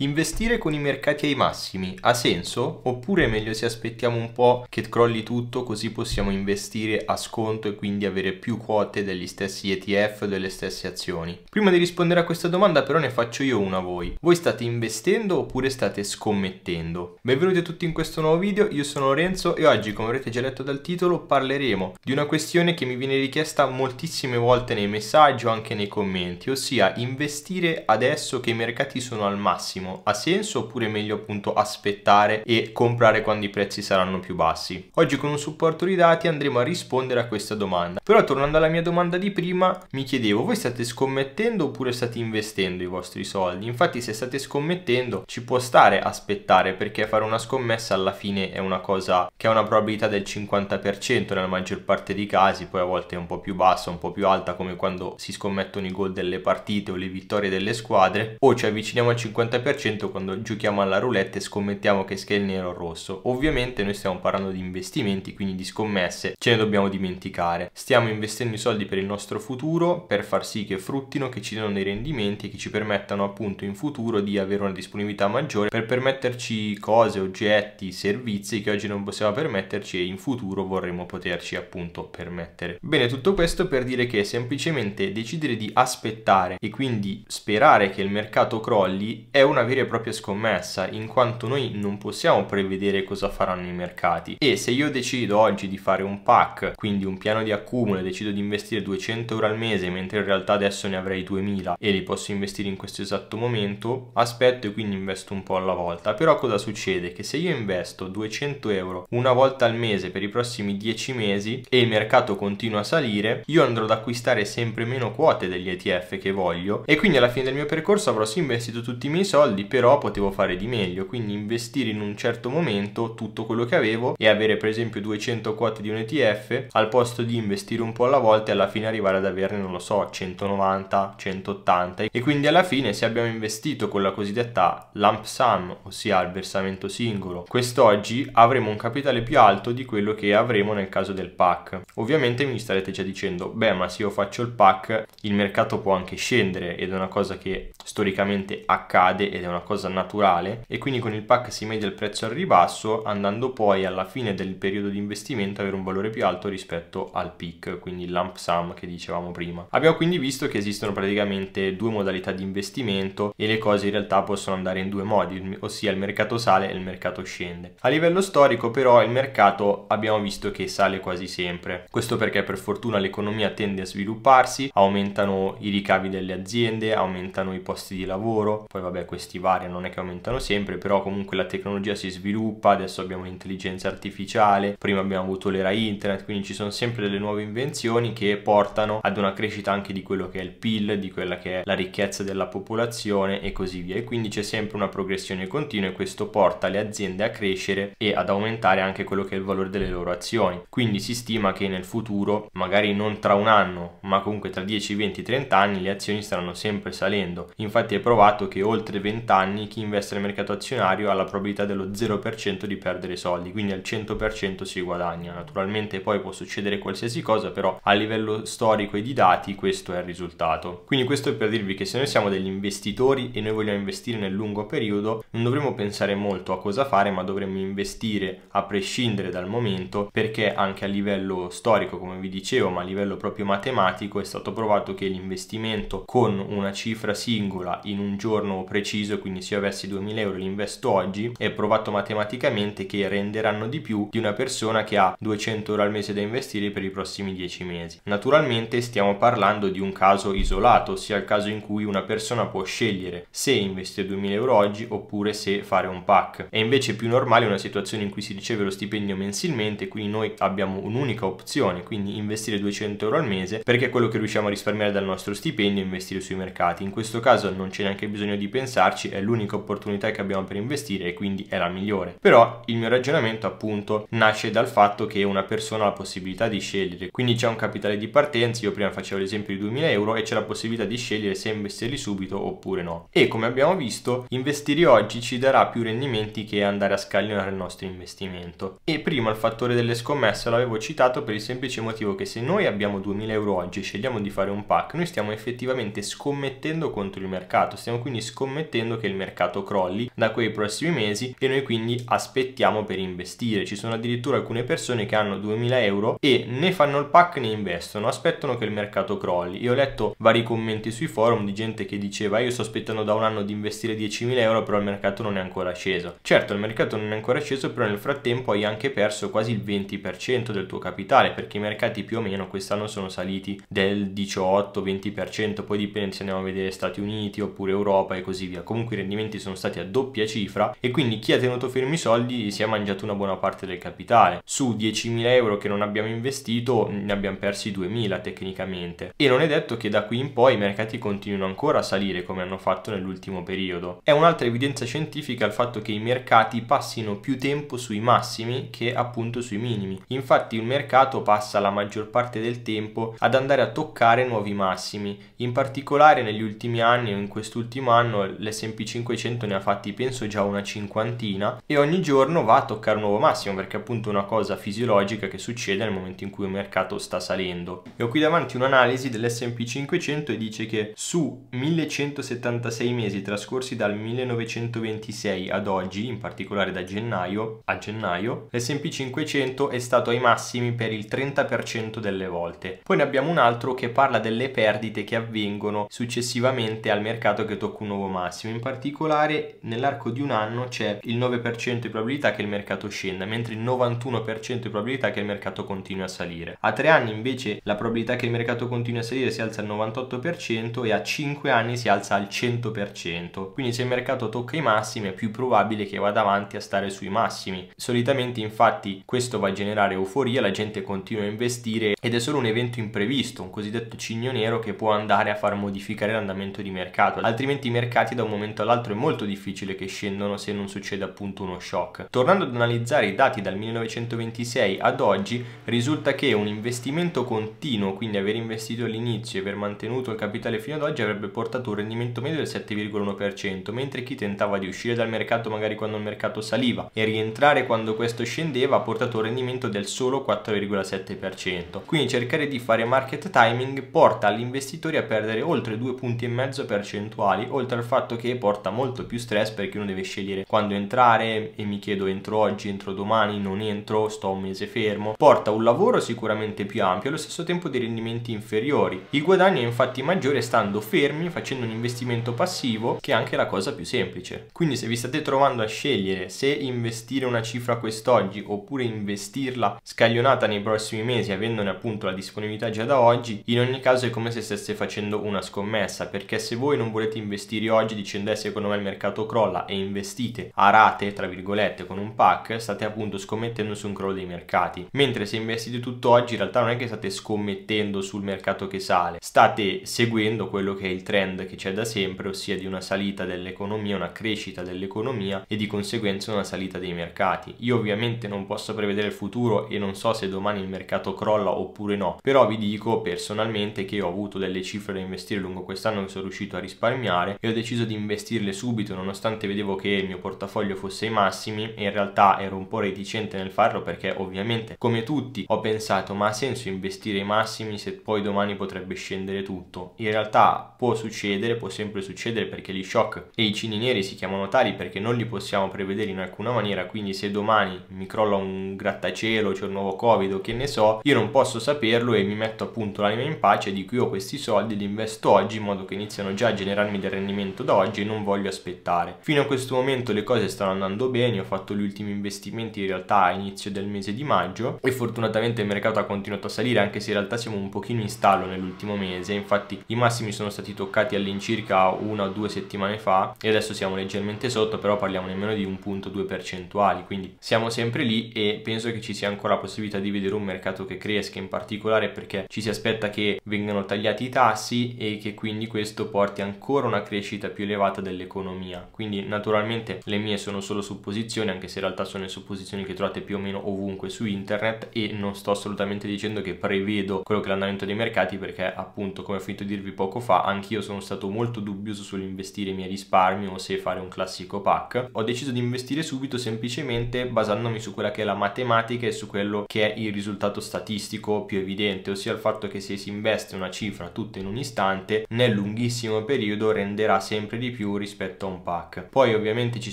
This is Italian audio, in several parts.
Investire con i mercati ai massimi ha senso? Oppure è meglio se aspettiamo un po' che crolli tutto così possiamo investire a sconto e quindi avere più quote degli stessi ETF, o delle stesse azioni? Prima di rispondere a questa domanda però ne faccio io una a voi. Voi state investendo oppure state scommettendo? Benvenuti a tutti in questo nuovo video, io sono Lorenzo e oggi come avrete già letto dal titolo parleremo di una questione che mi viene richiesta moltissime volte nei messaggi o anche nei commenti, ossia investire adesso che i mercati sono al massimo massimo ha senso oppure è meglio appunto aspettare e comprare quando i prezzi saranno più bassi? Oggi con un supporto di dati andremo a rispondere a questa domanda. Però tornando alla mia domanda di prima mi chiedevo voi state scommettendo oppure state investendo i vostri soldi? Infatti se state scommettendo ci può stare aspettare perché fare una scommessa alla fine è una cosa che ha una probabilità del 50% nella maggior parte dei casi, poi a volte è un po' più bassa, un po' più alta come quando si scommettono i gol delle partite o le vittorie delle squadre o ci avviciniamo al 50% 100% quando giochiamo alla roulette e scommettiamo che sia il nero o il rosso. Ovviamente noi stiamo parlando di investimenti, quindi di scommesse, ce ne dobbiamo dimenticare. Stiamo investendo i soldi per il nostro futuro, per far sì che fruttino, che ci diano dei rendimenti, e che ci permettano appunto in futuro di avere una disponibilità maggiore per permetterci cose, oggetti, servizi che oggi non possiamo permetterci e in futuro vorremmo poterci appunto permettere. Bene, tutto questo per dire che semplicemente decidere di aspettare e quindi sperare che il mercato crolli è una vera e propria scommessa, in quanto noi non possiamo prevedere cosa faranno i mercati. E se io decido oggi di fare un pack, quindi un piano di accumulo, e decido di investire 200 euro al mese, mentre in realtà adesso ne avrei 2000 e li posso investire in questo esatto momento, aspetto e quindi investo un po' alla volta. Però cosa succede? Che se io investo 200 euro una volta al mese per i prossimi 10 mesi e il mercato continua a salire, io andrò ad acquistare sempre meno quote degli ETF che voglio e quindi alla fine del mio percorso avrò sì investito tutti i miei soldi soldi, però potevo fare di meglio, quindi investire in un certo momento tutto quello che avevo e avere per esempio 200 quote di un ETF al posto di investire un po' alla volta e alla fine arrivare ad averne, non lo so, 190, 180 e quindi alla fine se abbiamo investito con la cosiddetta lump sum, ossia il versamento singolo, quest'oggi avremo un capitale più alto di quello che avremo nel caso del pack. Ovviamente mi starete già dicendo, beh ma se io faccio il pack il mercato può anche scendere ed è una cosa che storicamente accade ed è è una cosa naturale e quindi con il pack si media il prezzo al ribasso andando poi alla fine del periodo di investimento avere un valore più alto rispetto al peak, quindi il lump sum che dicevamo prima. Abbiamo quindi visto che esistono praticamente due modalità di investimento e le cose in realtà possono andare in due modi, ossia il mercato sale e il mercato scende. A livello storico però il mercato abbiamo visto che sale quasi sempre, questo perché per fortuna l'economia tende a svilupparsi, aumentano i ricavi delle aziende, aumentano i posti di lavoro, poi vabbè questi questi variano, non è che aumentano sempre, però comunque la tecnologia si sviluppa, adesso abbiamo l'intelligenza artificiale, prima abbiamo avuto l'era internet, quindi ci sono sempre delle nuove invenzioni che portano ad una crescita anche di quello che è il PIL, di quella che è la ricchezza della popolazione e così via. E quindi c'è sempre una progressione continua e questo porta le aziende a crescere e ad aumentare anche quello che è il valore delle loro azioni. Quindi si stima che nel futuro, magari non tra un anno, ma comunque tra 10, 20, 30 anni, le azioni staranno sempre salendo. Infatti è provato che oltre 20 20 anni chi investe nel mercato azionario ha la probabilità dello 0% di perdere soldi, quindi al 100% si guadagna. Naturalmente poi può succedere qualsiasi cosa, però a livello storico e di dati questo è il risultato. Quindi questo è per dirvi che se noi siamo degli investitori e noi vogliamo investire nel lungo periodo, non dovremmo pensare molto a cosa fare, ma dovremmo investire a prescindere dal momento, perché anche a livello storico, come vi dicevo, ma a livello proprio matematico è stato provato che l'investimento con una cifra singola in un giorno preciso preciso, quindi se io avessi 2000 euro li investo oggi, è provato matematicamente che renderanno di più di una persona che ha 200 euro al mese da investire per i prossimi 10 mesi. Naturalmente stiamo parlando di un caso isolato, ossia il caso in cui una persona può scegliere se investire 2000 euro oggi oppure se fare un pack. È invece più normale una situazione in cui si riceve lo stipendio mensilmente, quindi noi abbiamo un'unica opzione, quindi investire 200 euro al mese perché è quello che riusciamo a risparmiare dal nostro stipendio e investire sui mercati. In questo caso non c'è neanche bisogno di pensarci baci è l'unica opportunità che abbiamo per investire e quindi è la migliore. Però il mio ragionamento appunto nasce dal fatto che una persona ha la possibilità di scegliere, quindi c'è un capitale di partenza, io prima facevo l'esempio di 2000 euro e c'è la possibilità di scegliere se investirli subito oppure no. E come abbiamo visto investire oggi ci darà più rendimenti che andare a scaglionare il nostro investimento. E prima il fattore delle scommesse l'avevo citato per il semplice motivo che se noi abbiamo 2000 euro oggi e scegliamo di fare un pack, noi stiamo effettivamente scommettendo contro il mercato, stiamo quindi scommettendo che il mercato crolli da quei prossimi mesi e noi quindi aspettiamo per investire. Ci sono addirittura alcune persone che hanno 2000 euro e ne fanno il pack ne investono, aspettano che il mercato crolli. Io ho letto vari commenti sui forum di gente che diceva io sto aspettando da un anno di investire 10.000 euro però il mercato non è ancora sceso. Certo il mercato non è ancora sceso però nel frattempo hai anche perso quasi il 20% del tuo capitale perché i mercati più o meno quest'anno sono saliti del 18-20% poi dipende se andiamo a vedere Stati Uniti oppure Europa e così via. Comunque comunque i rendimenti sono stati a doppia cifra e quindi chi ha tenuto fermi i soldi si è mangiato una buona parte del capitale. Su 10.000 euro che non abbiamo investito ne abbiamo persi 2.000 tecnicamente e non è detto che da qui in poi i mercati continuino ancora a salire come hanno fatto nell'ultimo periodo. È un'altra evidenza scientifica il fatto che i mercati passino più tempo sui massimi che appunto sui minimi. Infatti il mercato passa la maggior parte del tempo ad andare a toccare nuovi massimi. In particolare negli ultimi anni o in quest'ultimo anno l'S&P SP500 ne ha fatti penso già una cinquantina e ogni giorno va a toccare un nuovo massimo perché è appunto una cosa fisiologica che succede nel momento in cui il mercato sta salendo. E ho qui davanti un'analisi dell'SP 500 e dice che su 1176 mesi trascorsi dal 1926 ad oggi, in particolare da gennaio a gennaio, l'SP 500 è stato ai massimi per il 30% delle volte. Poi ne abbiamo un altro che parla delle perdite che avvengono successivamente al mercato che tocca un nuovo massimo in particolare nell'arco di un anno c'è il 9% di probabilità che il mercato scenda, mentre il 91% di probabilità che il mercato continui a salire. A tre anni invece la probabilità che il mercato continui a salire si alza al 98% e a 5 anni si alza al 100%. Quindi se il mercato tocca i massimi è più probabile che vada avanti a stare sui massimi. Solitamente infatti questo va a generare euforia, la gente continua a investire ed è solo un evento imprevisto, un cosiddetto cigno nero che può andare a far modificare l'andamento di mercato. Altrimenti i mercati da un momento momento all'altro è molto difficile che scendano se non succede appunto uno shock. Tornando ad analizzare i dati dal 1926 ad oggi, risulta che un investimento continuo, quindi aver investito all'inizio e aver mantenuto il capitale fino ad oggi avrebbe portato un rendimento medio del 7,1%, mentre chi tentava di uscire dal mercato magari quando il mercato saliva e rientrare quando questo scendeva ha portato un rendimento del solo 4,7%. Quindi cercare di fare market timing porta gli investitori a perdere oltre 2 punti e mezzo percentuali, oltre al fatto che che porta molto più stress perché uno deve scegliere quando entrare e mi chiedo entro oggi, entro domani, non entro, sto un mese fermo. Porta un lavoro sicuramente più ampio allo stesso tempo dei rendimenti inferiori. Il guadagno è infatti maggiore stando fermi, facendo un investimento passivo che è anche la cosa più semplice. Quindi se vi state trovando a scegliere se investire una cifra quest'oggi oppure investirla scaglionata nei prossimi mesi avendone appunto la disponibilità già da oggi, in ogni caso è come se stesse facendo una scommessa perché se voi non volete investire oggi dicendo scendesse secondo me il mercato crolla e investite a rate, tra virgolette, con un pack, state appunto scommettendo su un crollo dei mercati. Mentre se investite tutto oggi, in realtà non è che state scommettendo sul mercato che sale, state seguendo quello che è il trend che c'è da sempre, ossia di una salita dell'economia, una crescita dell'economia e di conseguenza una salita dei mercati. Io ovviamente non posso prevedere il futuro e non so se domani il mercato crolla oppure no, però vi dico personalmente che ho avuto delle cifre da investire lungo quest'anno che sono riuscito a risparmiare e ho deciso di investire investirle subito nonostante vedevo che il mio portafoglio fosse ai massimi e in realtà ero un po' reticente nel farlo perché ovviamente come tutti ho pensato ma ha senso investire ai massimi se poi domani potrebbe scendere tutto. In realtà può succedere, può sempre succedere perché gli shock e i cini neri si chiamano tali perché non li possiamo prevedere in alcuna maniera quindi se domani mi crolla un grattacielo, c'è un nuovo covid o che ne so, io non posso saperlo e mi metto appunto l'anima in pace di cui ho questi soldi, li investo oggi in modo che iniziano già a generarmi del rendimento da oggi oggi non voglio aspettare. Fino a questo momento le cose stanno andando bene, ho fatto gli ultimi investimenti in realtà a inizio del mese di maggio e fortunatamente il mercato ha continuato a salire anche se in realtà siamo un pochino in stallo nell'ultimo mese, infatti i massimi sono stati toccati all'incirca una o due settimane fa e adesso siamo leggermente sotto però parliamo nemmeno di un punto due percentuali, quindi siamo sempre lì e penso che ci sia ancora la possibilità di vedere un mercato che cresca in particolare perché ci si aspetta che vengano tagliati i tassi e che quindi questo porti ancora una crescita più elevata elevata dell'economia. Quindi naturalmente le mie sono solo supposizioni, anche se in realtà sono le supposizioni che trovate più o meno ovunque su internet e non sto assolutamente dicendo che prevedo quello che è l'andamento dei mercati perché appunto come ho finito di dirvi poco fa anch'io sono stato molto dubbioso sull'investire i miei risparmi o se fare un classico pack. Ho deciso di investire subito semplicemente basandomi su quella che è la matematica e su quello che è il risultato statistico più evidente, ossia il fatto che se si investe una cifra tutta in un istante nel lunghissimo periodo renderà sempre di più più rispetto a un pack. Poi ovviamente ci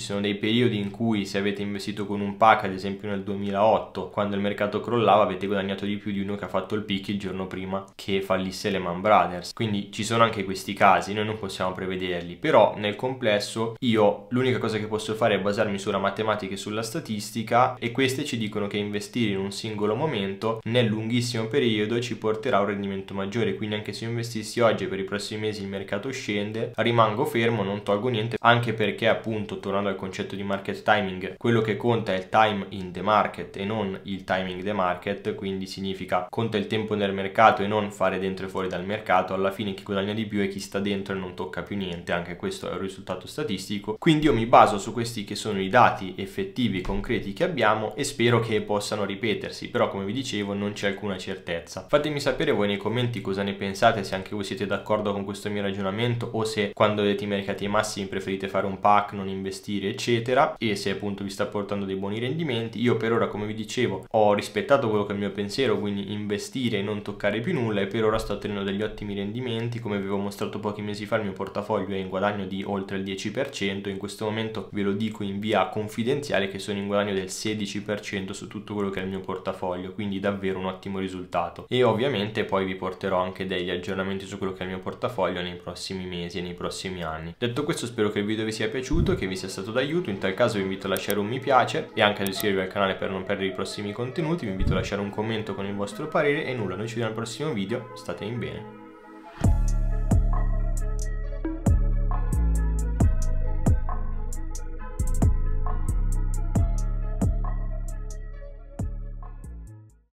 sono dei periodi in cui se avete investito con un pack, ad esempio nel 2008, quando il mercato crollava, avete guadagnato di più di uno che ha fatto il pick il giorno prima che fallisse Lehman Brothers. Quindi ci sono anche questi casi, noi non possiamo prevederli, però nel complesso io l'unica cosa che posso fare è basarmi sulla matematica e sulla statistica e queste ci dicono che investire in un singolo momento nel lunghissimo periodo ci porterà a un rendimento maggiore, quindi anche se io investissi oggi per i prossimi mesi il mercato scende, rimango fermo, non non tolgo niente anche perché appunto tornando al concetto di market timing quello che conta è il time in the market e non il timing the market quindi significa conta il tempo nel mercato e non fare dentro e fuori dal mercato alla fine chi guadagna di più è chi sta dentro e non tocca più niente anche questo è un risultato statistico quindi io mi baso su questi che sono i dati effettivi concreti che abbiamo e spero che possano ripetersi però come vi dicevo non c'è alcuna certezza fatemi sapere voi nei commenti cosa ne pensate se anche voi siete d'accordo con questo mio ragionamento o se quando vedete i mercati ai massimi preferite fare un pack, non investire eccetera e se appunto vi sta portando dei buoni rendimenti, io per ora come vi dicevo ho rispettato quello che è il mio pensiero, quindi investire e non toccare più nulla e per ora sto ottenendo degli ottimi rendimenti, come vi avevo mostrato pochi mesi fa il mio portafoglio è in guadagno di oltre il 10%, in questo momento ve lo dico in via confidenziale che sono in guadagno del 16% su tutto quello che è il mio portafoglio, quindi davvero un ottimo risultato e ovviamente poi vi porterò anche degli aggiornamenti su quello che è il mio portafoglio nei prossimi mesi e nei prossimi anni. Detto questo spero che il video vi sia piaciuto, che vi sia stato d'aiuto, in tal caso vi invito a lasciare un mi piace e anche ad iscrivervi al canale per non perdere i prossimi contenuti, vi invito a lasciare un commento con il vostro parere e nulla, noi ci vediamo al prossimo video, state in bene.